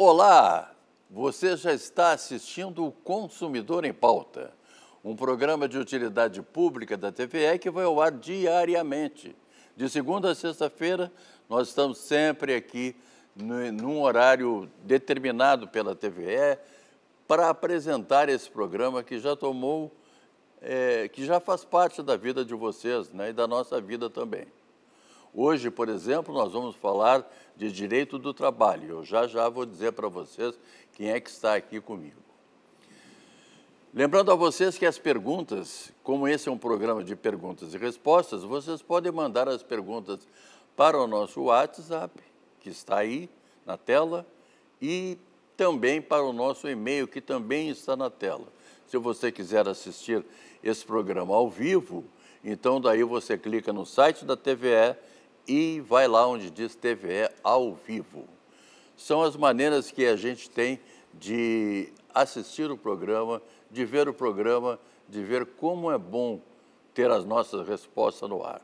Olá! Você já está assistindo o Consumidor em Pauta, um programa de utilidade pública da TVE que vai ao ar diariamente. De segunda a sexta-feira, nós estamos sempre aqui num horário determinado pela TVE para apresentar esse programa que já tomou, é, que já faz parte da vida de vocês né, e da nossa vida também. Hoje, por exemplo, nós vamos falar de direito do trabalho. Eu já já vou dizer para vocês quem é que está aqui comigo. Lembrando a vocês que as perguntas, como esse é um programa de perguntas e respostas, vocês podem mandar as perguntas para o nosso WhatsApp, que está aí na tela, e também para o nosso e-mail, que também está na tela. Se você quiser assistir esse programa ao vivo, então daí você clica no site da TVE e vai lá onde diz TVE ao vivo. São as maneiras que a gente tem de assistir o programa, de ver o programa, de ver como é bom ter as nossas respostas no ar.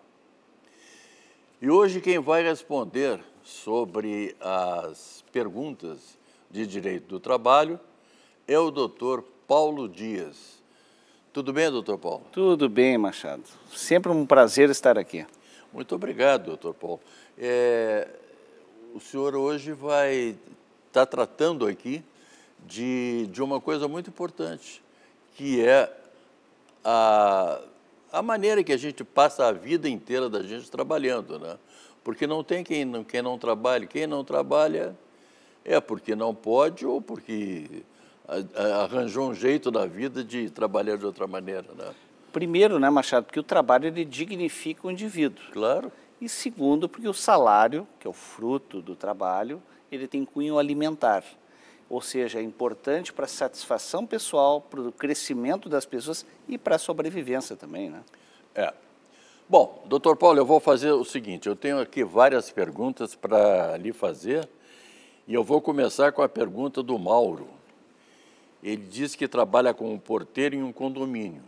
E hoje quem vai responder sobre as perguntas de direito do trabalho é o doutor Paulo Dias. Tudo bem, doutor Paulo? Tudo bem, Machado. Sempre um prazer estar aqui. Muito obrigado, doutor Paulo. É, o senhor hoje vai estar tá tratando aqui de, de uma coisa muito importante, que é a, a maneira que a gente passa a vida inteira da gente trabalhando, né? Porque não tem quem não, quem não trabalhe. Quem não trabalha é porque não pode ou porque arranjou um jeito na vida de trabalhar de outra maneira, né? Primeiro, né, Machado, porque o trabalho ele dignifica o indivíduo. Claro. E segundo, porque o salário, que é o fruto do trabalho, ele tem cunho alimentar. Ou seja, é importante para a satisfação pessoal, para o crescimento das pessoas e para a sobrevivência também, né? É. Bom, doutor Paulo, eu vou fazer o seguinte, eu tenho aqui várias perguntas para lhe fazer e eu vou começar com a pergunta do Mauro. Ele diz que trabalha como porteiro em um condomínio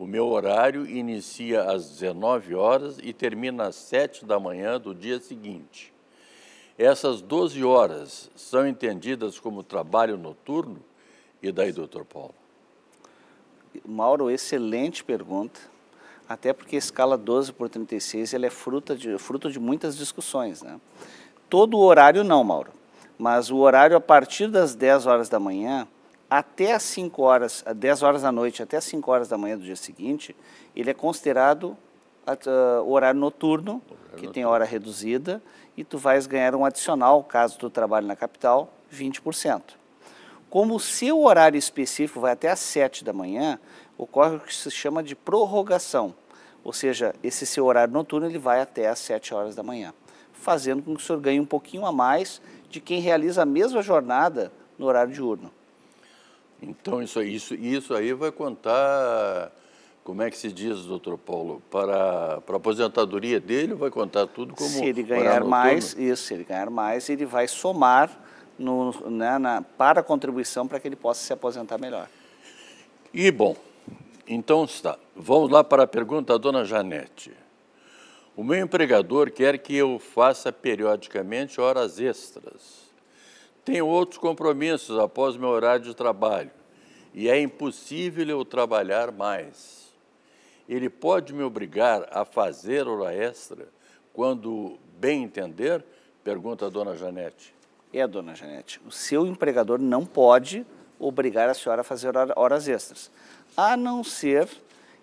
o meu horário inicia às 19 horas e termina às 7 da manhã do dia seguinte. Essas 12 horas são entendidas como trabalho noturno? E daí, doutor Paulo? Mauro, excelente pergunta. Até porque a escala 12 por 36 ela é fruta de, fruto de muitas discussões. Né? Todo o horário não, Mauro. Mas o horário a partir das 10 horas da manhã, até às 5 horas, às 10 horas da noite, até às 5 horas da manhã do dia seguinte, ele é considerado uh, horário noturno, horário que noturno. tem hora reduzida, e tu vais ganhar um adicional, caso tu trabalhe na capital, 20%. Como o seu horário específico vai até às 7 da manhã, ocorre o que se chama de prorrogação. Ou seja, esse seu horário noturno ele vai até às 7 horas da manhã, fazendo com que o senhor ganhe um pouquinho a mais de quem realiza a mesma jornada no horário diurno. Então, isso, isso, isso aí vai contar, como é que se diz, doutor Paulo, para, para a aposentadoria dele, vai contar tudo como... Se ele ganhar mais, isso, se ele ganhar mais, ele vai somar no, né, na, para a contribuição para que ele possa se aposentar melhor. E, bom, então está. Vamos lá para a pergunta da dona Janete. O meu empregador quer que eu faça periodicamente horas extras tenho outros compromissos após meu horário de trabalho e é impossível eu trabalhar mais. Ele pode me obrigar a fazer hora extra quando bem entender? Pergunta a dona Janete. É, dona Janete, o seu empregador não pode obrigar a senhora a fazer horas extras, a não ser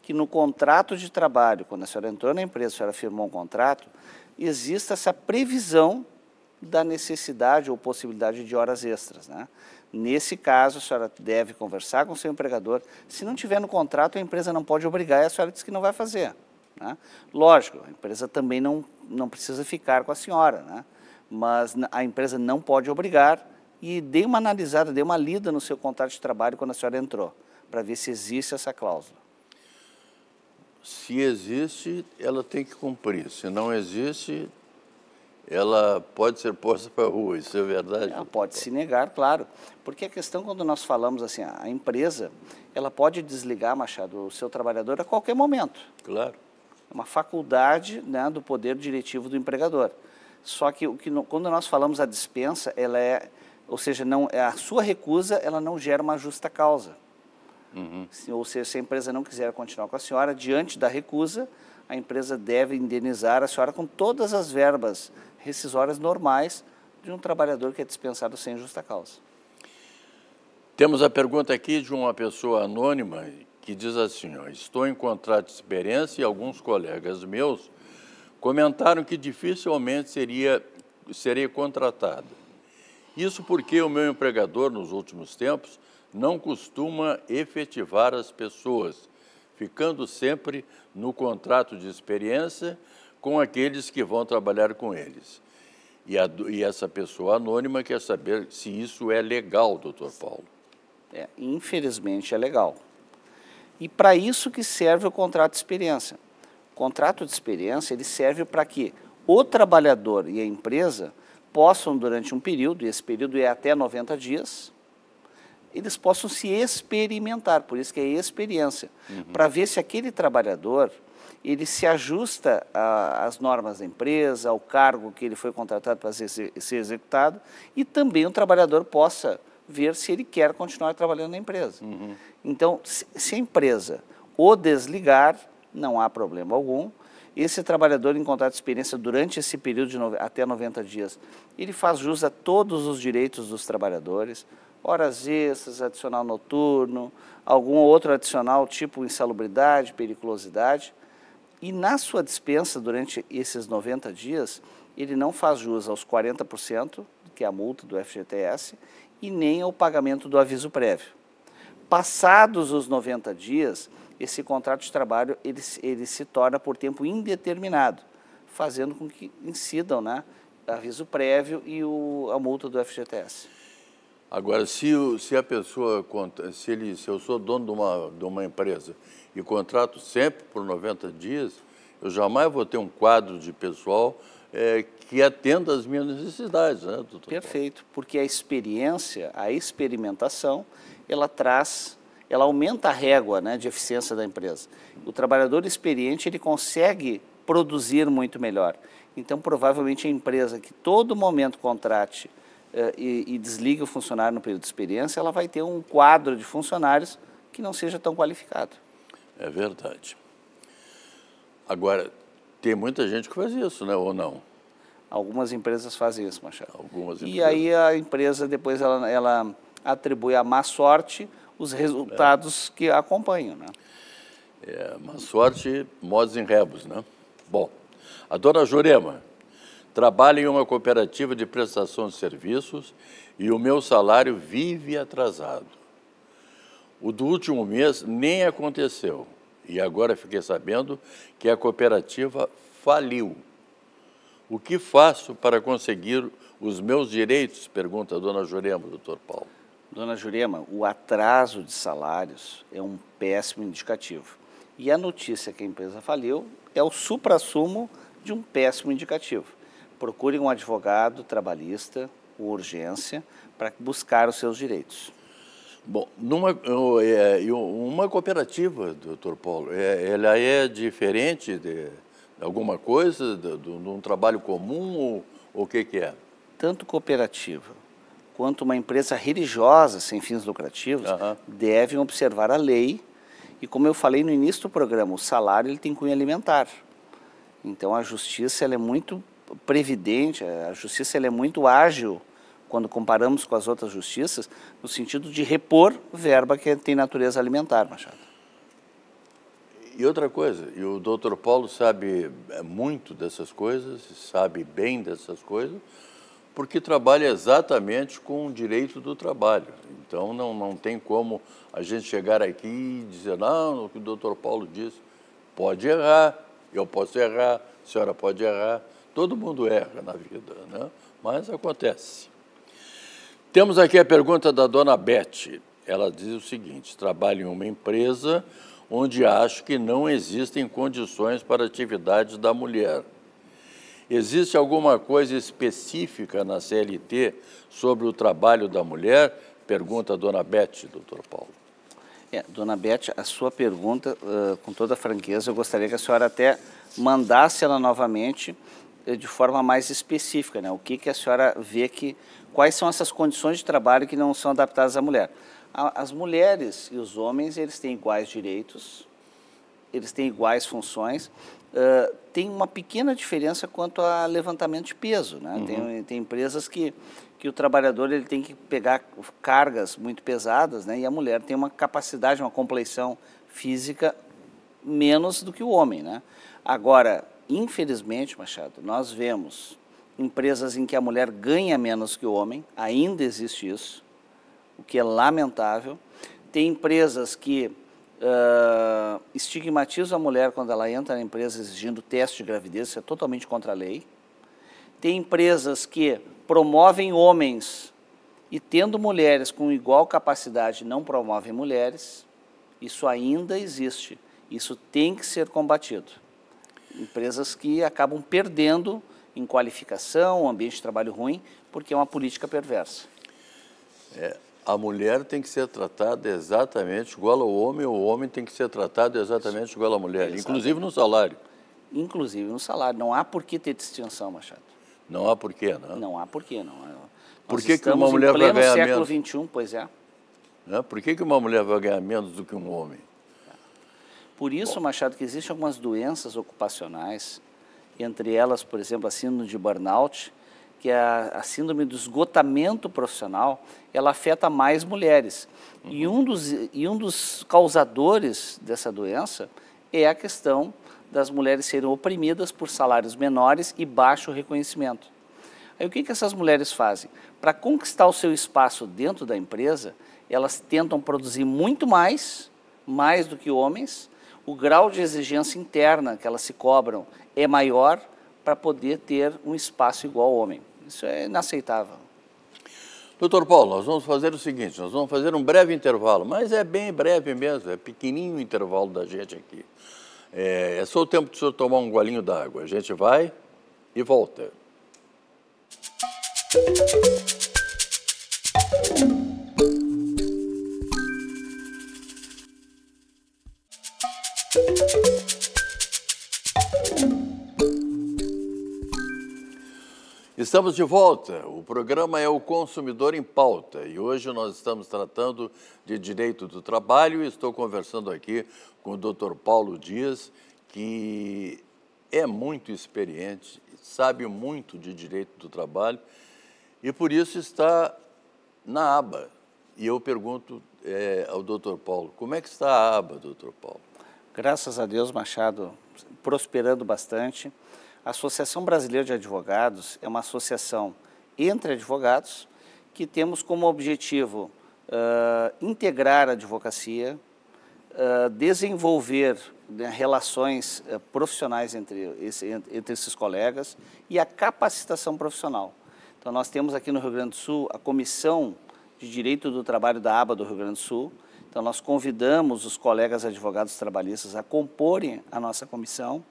que no contrato de trabalho, quando a senhora entrou na empresa, a senhora firmou um contrato, exista essa previsão da necessidade ou possibilidade de horas extras. Né? Nesse caso, a senhora deve conversar com o seu empregador. Se não tiver no contrato, a empresa não pode obrigar e a senhora diz que não vai fazer. Né? Lógico, a empresa também não, não precisa ficar com a senhora, né? mas a empresa não pode obrigar e dê uma analisada, dê uma lida no seu contrato de trabalho quando a senhora entrou, para ver se existe essa cláusula. Se existe, ela tem que cumprir. Se não existe, ela pode ser posta para a rua, isso é verdade? Ela pode se negar, claro. Porque a questão, quando nós falamos assim, a empresa, ela pode desligar, Machado, o seu trabalhador a qualquer momento. Claro. É uma faculdade né, do poder diretivo do empregador. Só que, o que quando nós falamos a dispensa, ela é, ou seja, não, é a sua recusa, ela não gera uma justa causa. Uhum. Ou seja, se a empresa não quiser continuar com a senhora, diante da recusa, a empresa deve indenizar a senhora com todas as verbas rescisórias normais de um trabalhador que é dispensado sem justa causa. Temos a pergunta aqui de uma pessoa anônima que diz assim: ó, Estou em contrato de experiência e alguns colegas meus comentaram que dificilmente seria, serei contratado. Isso porque o meu empregador, nos últimos tempos, não costuma efetivar as pessoas, ficando sempre no contrato de experiência com aqueles que vão trabalhar com eles. E, a, e essa pessoa anônima quer saber se isso é legal, doutor Paulo. É, infelizmente é legal. E para isso que serve o contrato de experiência. O contrato de experiência ele serve para que o trabalhador e a empresa possam, durante um período, e esse período é até 90 dias, eles possam se experimentar, por isso que é experiência, uhum. para ver se aquele trabalhador ele se ajusta às normas da empresa, ao cargo que ele foi contratado para ser, ser executado e também o trabalhador possa ver se ele quer continuar trabalhando na empresa. Uhum. Então, se a empresa o desligar, não há problema algum. Esse trabalhador em contrato de experiência durante esse período de no... até 90 dias, ele faz jus a todos os direitos dos trabalhadores, horas extras, adicional noturno, algum outro adicional tipo insalubridade, periculosidade. E na sua dispensa, durante esses 90 dias, ele não faz jus aos 40%, que é a multa do FGTS, e nem ao pagamento do aviso prévio. Passados os 90 dias, esse contrato de trabalho ele, ele se torna por tempo indeterminado, fazendo com que incidam né, aviso prévio e o, a multa do FGTS. Agora, se, se a pessoa, se, ele, se eu sou dono de uma, de uma empresa e contrato sempre por 90 dias, eu jamais vou ter um quadro de pessoal é, que atenda às minhas necessidades, né, doutor? Perfeito, porque a experiência, a experimentação, ela traz, ela aumenta a régua né, de eficiência da empresa. O trabalhador experiente, ele consegue produzir muito melhor. Então, provavelmente, a empresa que todo momento contrate eh, e, desliga desligue o funcionário no período de experiência, ela vai ter um quadro de funcionários que não seja tão qualificado. É verdade. Agora, tem muita gente que faz isso, né? Ou não? Algumas empresas fazem isso, Machado. Algumas empresas. E aí a empresa depois ela, ela atribui à má sorte os resultados é. que acompanham, né? É, má sorte, modos em rebos, né? Bom, a dona Jurema, Trabalho em uma cooperativa de prestação de serviços e o meu salário vive atrasado. O do último mês nem aconteceu. E agora fiquei sabendo que a cooperativa faliu. O que faço para conseguir os meus direitos? Pergunta a dona Jurema, doutor Paulo. Dona Jurema, o atraso de salários é um péssimo indicativo. E a notícia que a empresa faliu é o supra-sumo de um péssimo indicativo procurem um advogado trabalhista, urgência, para buscar os seus direitos. Bom, numa, eh, eh, uma cooperativa, doutor Paulo, eh, ela é diferente de alguma coisa, de, de um trabalho comum ou o que, que é? Tanto cooperativa quanto uma empresa religiosa sem fins lucrativos uhum. devem observar a lei e, como eu falei no início do programa, o salário ele tem cunho alimentar. Então, a justiça ela é muito previdente, a justiça é muito ágil quando comparamos com as outras justiças, no sentido de repor verba que tem natureza alimentar, Machado. E outra coisa, e o doutor Paulo sabe é, muito dessas coisas, sabe bem dessas coisas, porque trabalha exatamente com o direito do trabalho. Então não, não tem como a gente chegar aqui e dizer, não, o que o doutor Paulo disse, pode errar, eu posso errar, a senhora pode errar. Todo mundo erra na vida, né? mas acontece. Temos aqui a pergunta da dona Beth. Ela diz o seguinte: trabalho em uma empresa onde acho que não existem condições para atividades da mulher. Existe alguma coisa específica na CLT sobre o trabalho da mulher? Pergunta a dona Beth, doutor Paulo. É, dona Beth, a sua pergunta, uh, com toda franqueza, eu gostaria que a senhora até mandasse ela novamente eh, de forma mais específica, né? O que, que a senhora vê que quais são essas condições de trabalho que não são adaptadas à mulher? as mulheres e os homens eles têm iguais direitos, eles têm iguais funções. Uh, tem uma pequena diferença quanto a levantamento de peso, né? Uhum. Tem, tem empresas que que o trabalhador ele tem que pegar cargas muito pesadas, né? E a mulher tem uma capacidade, uma compleição física menos do que o homem, né? Agora, Infelizmente, Machado, nós vemos empresas em que a mulher ganha menos que o homem, ainda existe isso, o que é lamentável. Tem empresas que uh, estigmatizam a mulher quando ela entra na empresa exigindo teste de gravidez, isso é totalmente contra a lei. Tem empresas que promovem homens e, tendo mulheres com igual capacidade, não promovem mulheres. Isso ainda existe. Isso tem que ser combatido empresas que acabam perdendo em qualificação, ambiente de trabalho ruim, porque é uma política perversa. É, a mulher tem que ser tratada exatamente igual ao homem, ou o homem tem que ser tratado exatamente igual à mulher, exatamente. inclusive no salário. Inclusive no salário. Não há por que ter distinção, Machado. Não há porquê, não? Né? Não há porquê, não. por que, que uma mulher vai ganhar menos? século XXI, pois é. Né? Por que, que uma mulher vai ganhar menos do que um homem? Por isso, Machado, que existem algumas doenças ocupacionais, entre elas, por exemplo, a síndrome de burnout, que é a, a síndrome do esgotamento profissional, ela afeta mais mulheres. Uhum. E, um dos, e um dos causadores dessa doença é a questão das mulheres serem oprimidas por salários menores e baixo reconhecimento. Aí o que, que essas mulheres fazem? Para conquistar o seu espaço dentro da empresa, elas tentam produzir muito mais, mais do que homens, o grau de exigência interna que elas se cobram é maior para poder ter um espaço igual ao homem. Isso é inaceitável. Doutor Paulo, nós vamos fazer o seguinte, nós vamos fazer um breve intervalo, mas é bem breve mesmo, é pequenininho o intervalo da gente aqui. É, é só o tempo de senhor tomar um golinho d'água. A gente vai e volta. Música Estamos de volta. O programa é O Consumidor em Pauta e hoje nós estamos tratando de direito do trabalho e estou conversando aqui com o Dr. Paulo Dias, que é muito experiente, sabe muito de direito do trabalho e por isso está na aba. E eu pergunto é, ao Dr. Paulo, como é que está a aba, Dr. Paulo? Graças a Deus, Machado, prosperando bastante. A Associação Brasileira de Advogados é uma associação entre advogados que temos como objetivo uh, integrar a advocacia, uh, desenvolver né, relações uh, profissionais entre, esse, entre esses colegas e a capacitação profissional. Então, nós temos aqui no Rio Grande do Sul a Comissão de Direito do Trabalho da ABA do Rio Grande do Sul. Então, nós convidamos os colegas advogados trabalhistas a comporem a nossa comissão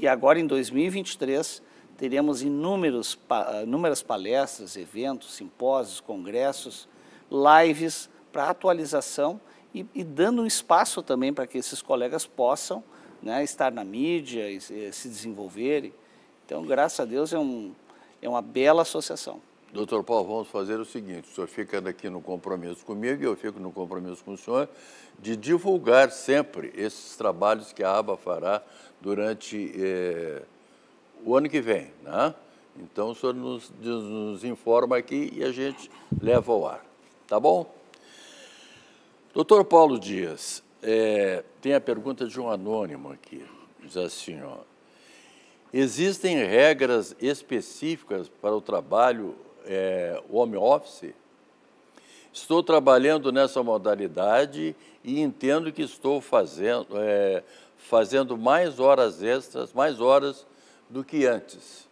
e agora, em 2023, teremos inúmeros, ah, inúmeras palestras, eventos, simpósios, congressos, lives para atualização e, e, dando um espaço também para que esses colegas possam né, estar na mídia e, e se desenvolverem. Então, graças a Deus, é, um, é uma bela associação. Doutor Paulo, vamos fazer o seguinte: o senhor fica daqui no compromisso comigo e eu fico no compromisso com o senhor de divulgar sempre esses trabalhos que a ABA fará durante eh, o ano que vem. Né? Então, o senhor nos, nos informa aqui e a gente leva ao ar. Tá bom? Doutor Paulo Dias, é, tem a pergunta de um anônimo aqui. Diz assim, ó, existem regras específicas para o trabalho é, home office? Estou trabalhando nessa modalidade e entendo que estou fazendo, é, fazendo mais horas extras, mais horas do que antes.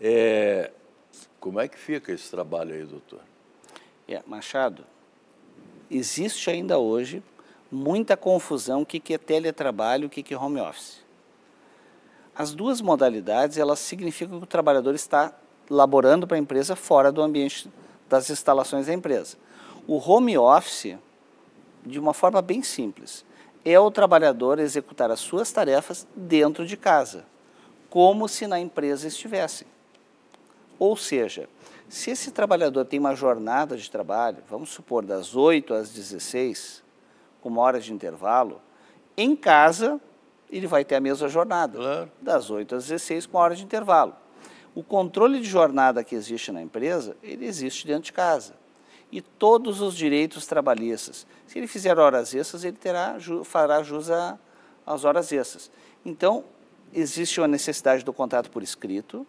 É, como é que fica esse trabalho aí, doutor? É, Machado, existe ainda hoje muita confusão o que, que é teletrabalho, o que, que é home office. As duas modalidades, elas significam que o trabalhador está laborando para a empresa fora do ambiente das instalações da empresa. O home office, de uma forma bem simples, é o trabalhador executar as suas tarefas dentro de casa, como se na empresa estivesse. Ou seja, se esse trabalhador tem uma jornada de trabalho, vamos supor das 8 às 16, com uma hora de intervalo, em casa ele vai ter a mesma jornada, claro. das 8 às 16 com uma hora de intervalo. O controle de jornada que existe na empresa, ele existe dentro de casa e todos os direitos trabalhistas. Se ele fizer horas extras, ele terá, fará jus às horas extras. Então, existe uma necessidade do contrato por escrito,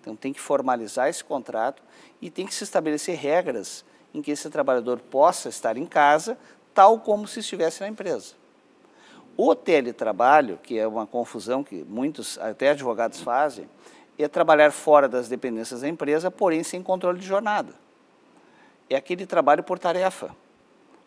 então tem que formalizar esse contrato e tem que se estabelecer regras em que esse trabalhador possa estar em casa, tal como se estivesse na empresa. O teletrabalho, que é uma confusão que muitos, até advogados, fazem, é trabalhar fora das dependências da empresa, porém sem controle de jornada. É aquele trabalho por tarefa.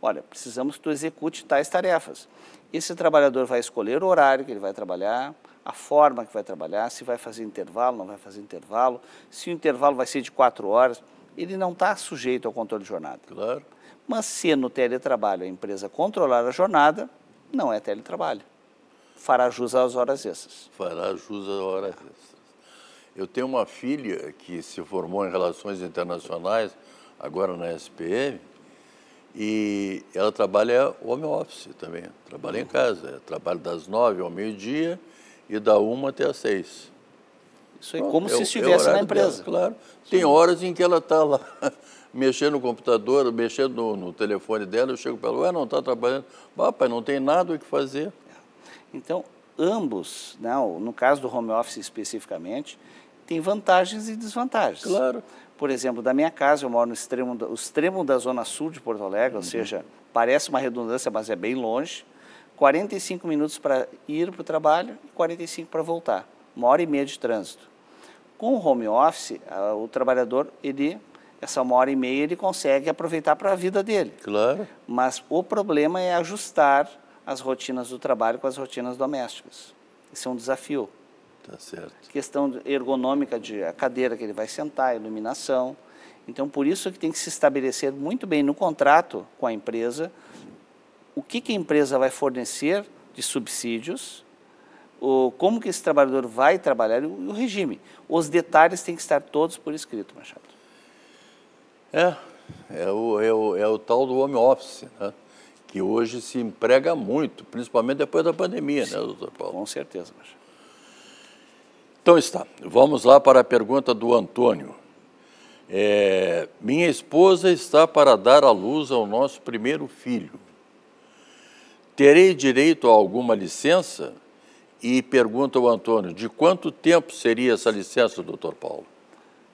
Olha, precisamos que tu execute tais tarefas. Esse trabalhador vai escolher o horário que ele vai trabalhar, a forma que vai trabalhar, se vai fazer intervalo, não vai fazer intervalo, se o intervalo vai ser de quatro horas. Ele não está sujeito ao controle de jornada. Claro. Mas se no teletrabalho a empresa controlar a jornada, não é teletrabalho. Fará jus às horas extras. Fará jus às horas extras. Eu tenho uma filha que se formou em Relações Internacionais agora na SPM, e ela trabalha home office também, trabalha em uhum. casa, é trabalha das nove ao meio-dia e da uma até às seis. Isso é como se é estivesse na empresa. Dela, claro. Sim. Tem horas em que ela está lá mexendo no computador, mexendo no, no, telefone dela, eu chego para ela, ué, não está trabalhando. Papai, não tem nada o que fazer. É. Então, ambos, não, né, no caso do home office especificamente, tem vantagens e desvantagens. Claro por exemplo, da minha casa, eu moro no extremo, do extremo da zona sul de Porto Alegre, uhum. ou seja, parece uma redundância, mas é bem longe. 45 minutos para ir para o trabalho e 45 para voltar. Uma hora e meia de trânsito. Com o home office, o trabalhador, ele, essa uma hora e meia, ele consegue aproveitar para a vida dele. Claro. Mas o problema é ajustar as rotinas do trabalho com as rotinas domésticas. Isso é um desafio. Tá certo. Questão ergonômica de a cadeira que ele vai sentar, iluminação. Então, por isso que tem que se estabelecer muito bem no contrato com a empresa o que, que a empresa vai fornecer de subsídios, o, como que esse trabalhador vai trabalhar e o, o regime. Os detalhes têm que estar todos por escrito, Machado. É, é o, é o, é o tal do home office, né? que hoje se emprega muito, principalmente depois da pandemia, né, Sim, né, doutor Paulo? Com certeza, Machado. Então está, vamos lá para a pergunta do Antônio. É, minha esposa está para dar à luz ao nosso primeiro filho. Terei direito a alguma licença? E pergunta o Antônio, de quanto tempo seria essa licença, doutor Paulo?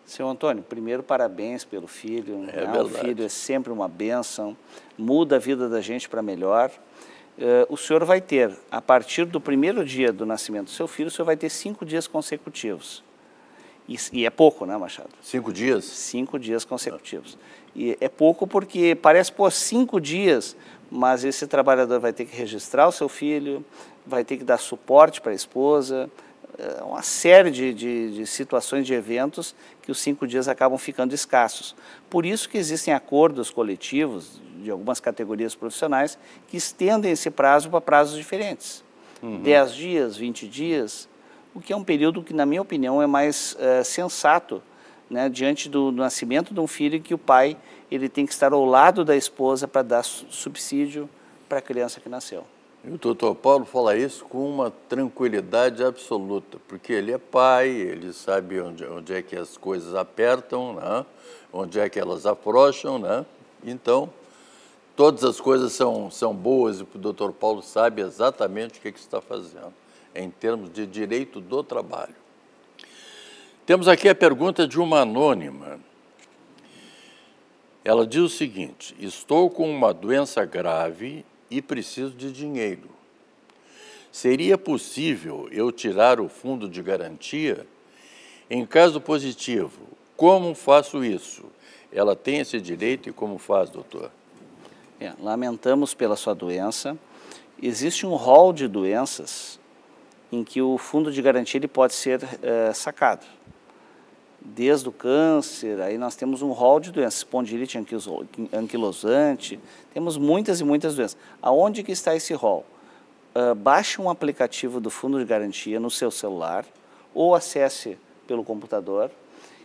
Seu Antônio, primeiro parabéns pelo filho. É né? O filho é sempre uma bênção, muda a vida da gente para melhor. Eh, o senhor vai ter, a partir do primeiro dia do nascimento do seu filho, o senhor vai ter cinco dias consecutivos. E, e é pouco, né, Machado? Cinco dias? Cinco dias consecutivos. E é pouco porque parece, pô, cinco dias, mas esse trabalhador vai ter que registrar o seu filho, vai ter que dar suporte para a esposa, eh, uma série de, de, de, situações, de eventos que os cinco dias acabam ficando escassos. Por isso que existem acordos coletivos de algumas categorias profissionais que estendem esse prazo para prazos diferentes. Uhum. dias, vinte dias, o que é um período que, na minha opinião, é mais uh, sensato né, diante do, do, nascimento de um filho que o pai ele tem que estar ao lado da esposa para dar subsídio para a criança que nasceu. E o doutor Paulo fala isso com uma tranquilidade absoluta, porque ele é pai, ele sabe onde, onde é que as coisas apertam, né? onde é que elas afrouxam, né? Então, todas as coisas são, são boas e o doutor Paulo sabe exatamente o que, é que está fazendo em termos de direito do trabalho. Temos aqui a pergunta de uma anônima. Ela diz o seguinte: Estou com uma doença grave e preciso de dinheiro. Seria possível eu tirar o fundo de garantia? Em caso positivo, como faço isso? Ela tem esse direito e como faz, doutor? É, lamentamos pela sua doença. Existe um rol de doenças em que o fundo de garantia ele pode ser é, sacado desde o câncer, aí nós temos um rol de doenças, espondilite anquilosante, temos muitas e muitas doenças. Aonde que está esse rol? Uh, baixe um aplicativo do Fundo de Garantia no seu celular ou acesse pelo computador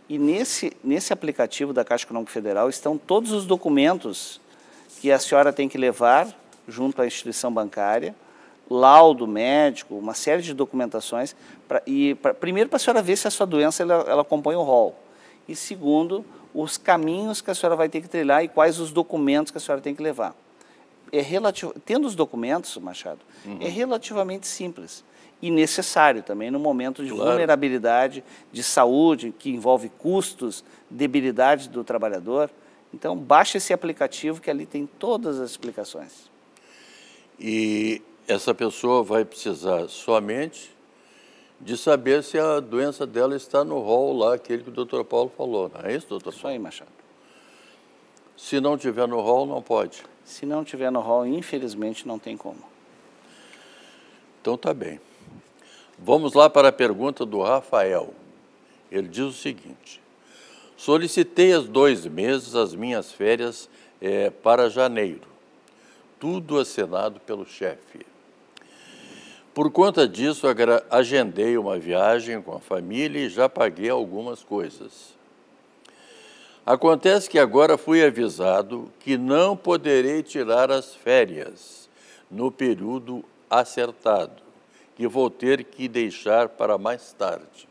e nesse, nesse aplicativo da Caixa Econômica Federal estão todos os documentos que a senhora tem que levar junto à instituição bancária, laudo médico, uma série de documentações Pra, e pra, primeiro para a senhora ver se a sua doença ela, ela o rol. E segundo, os caminhos que a senhora vai ter que trilhar e quais os documentos que a senhora tem que levar. É relativo, tendo os documentos, Machado, é uhum. é relativamente simples e necessário também no momento de claro. vulnerabilidade, de saúde, que envolve custos, debilidade do trabalhador. Então, baixa esse aplicativo que ali tem todas as explicações. E essa pessoa vai precisar somente de saber se a doença dela está no rol lá, aquele que o doutor Paulo falou. Não é isso, doutor Paulo? Isso aí, Machado. Se não tiver no rol, não pode? Se não tiver no rol, infelizmente, não tem como. Então, tá bem. Vamos lá para a pergunta do Rafael. Ele diz o seguinte. Solicitei as dois meses as minhas férias é, para janeiro. Tudo assinado pelo chefe. Por conta disso, agendei uma viagem com a família e já paguei algumas coisas. Acontece que agora fui avisado que não poderei tirar as férias no período acertado, que vou ter que deixar para mais tarde.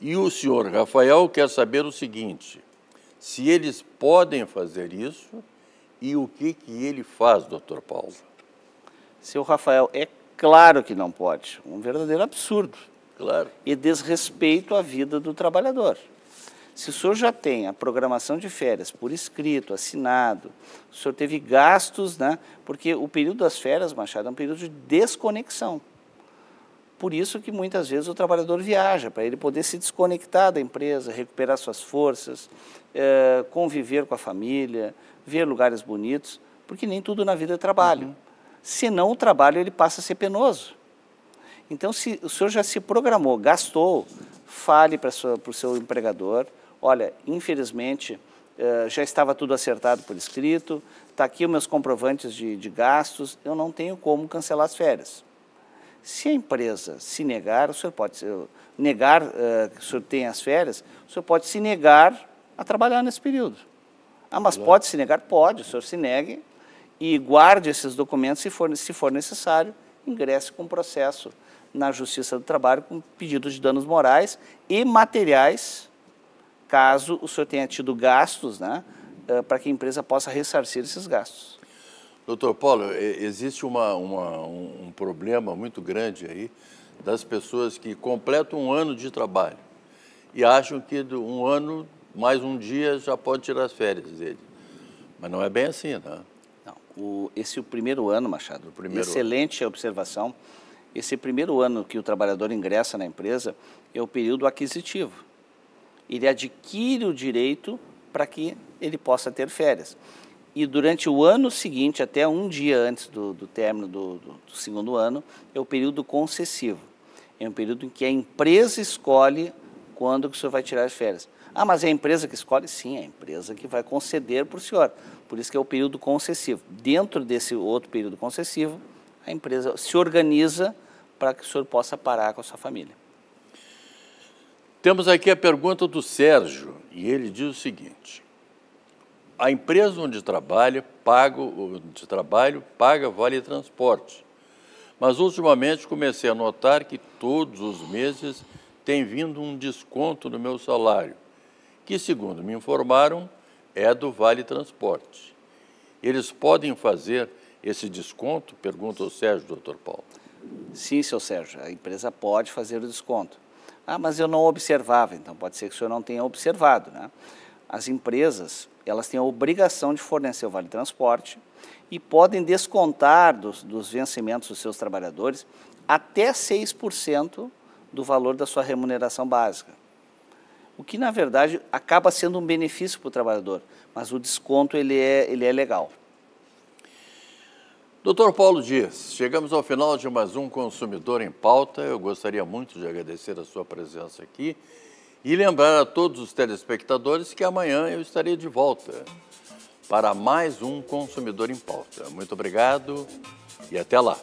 E o senhor Rafael quer saber o seguinte: se eles podem fazer isso e o que, que ele faz, doutor Paulo? Seu Rafael, é Claro que não pode. Um verdadeiro absurdo. Claro. E desrespeito à vida do trabalhador. Se o senhor já tem a programação de férias por escrito, assinado, o senhor teve gastos, né? Porque o período das férias, Machado, é um período de desconexão. Por isso que muitas vezes o trabalhador viaja, para ele poder se desconectar da empresa, recuperar suas forças, é, conviver com a família, ver lugares bonitos, porque nem tudo na vida é trabalho. Uhum senão o trabalho ele passa a ser penoso. Então, se o senhor já se programou, gastou, fale para o seu empregador, olha, infelizmente, eh, já estava tudo acertado por escrito, está aqui os meus comprovantes de, de, gastos, eu não tenho como cancelar as férias. Se a empresa se negar, o senhor pode eh, negar eh, que o senhor tem as férias, o senhor pode se negar a trabalhar nesse período. Ah, mas pode se negar? Pode, o senhor se negue, e guarde esses documentos se for, se for necessário, ingresse com processo na Justiça do Trabalho com pedido de danos morais e materiais, caso o senhor tenha tido gastos, né, eh, para que a empresa possa ressarcir esses gastos. Doutor Paulo, existe uma, uma, um problema muito grande aí das pessoas que completam um ano de trabalho e acham que um ano, mais um dia, já pode tirar as férias dele. Mas não é bem assim, né? o, esse é o primeiro ano, Machado. Primeiro Excelente ano. observação. Esse primeiro ano que o trabalhador ingressa na empresa é o período aquisitivo. Ele adquire o direito para que ele possa ter férias. E durante o ano seguinte, até um dia antes do, do término do, do, do segundo ano, é o período concessivo. É um período em que a empresa escolhe quando que o senhor vai tirar as férias. Ah, mas é a empresa que escolhe? Sim, é a empresa que vai conceder para o senhor. Por isso que é o período concessivo. Dentro desse outro período concessivo, a empresa se organiza para que o senhor possa parar com a sua família. Temos aqui a pergunta do Sérgio, e ele diz o seguinte: a empresa onde trabalha paga, onde trabalho paga vale transporte. Mas ultimamente comecei a notar que todos os meses tem vindo um desconto no meu salário, que segundo me informaram, é do Vale Transporte. Eles podem fazer esse desconto? Pergunta o Sérgio, doutor Paulo. Sim, seu Sérgio, a empresa pode fazer o desconto. Ah, mas eu não observava, então pode ser que o senhor não tenha observado. Né? As empresas, elas têm a obrigação de fornecer o Vale Transporte e podem descontar dos, dos vencimentos dos seus trabalhadores até 6% do valor da sua remuneração básica o que na verdade acaba sendo um benefício para o trabalhador, mas o desconto ele é, ele é legal. Doutor Paulo Dias, chegamos ao final de mais um Consumidor em Pauta. Eu gostaria muito de agradecer a sua presença aqui e lembrar a todos os telespectadores que amanhã eu estarei de volta para mais um Consumidor em Pauta. Muito obrigado e até lá.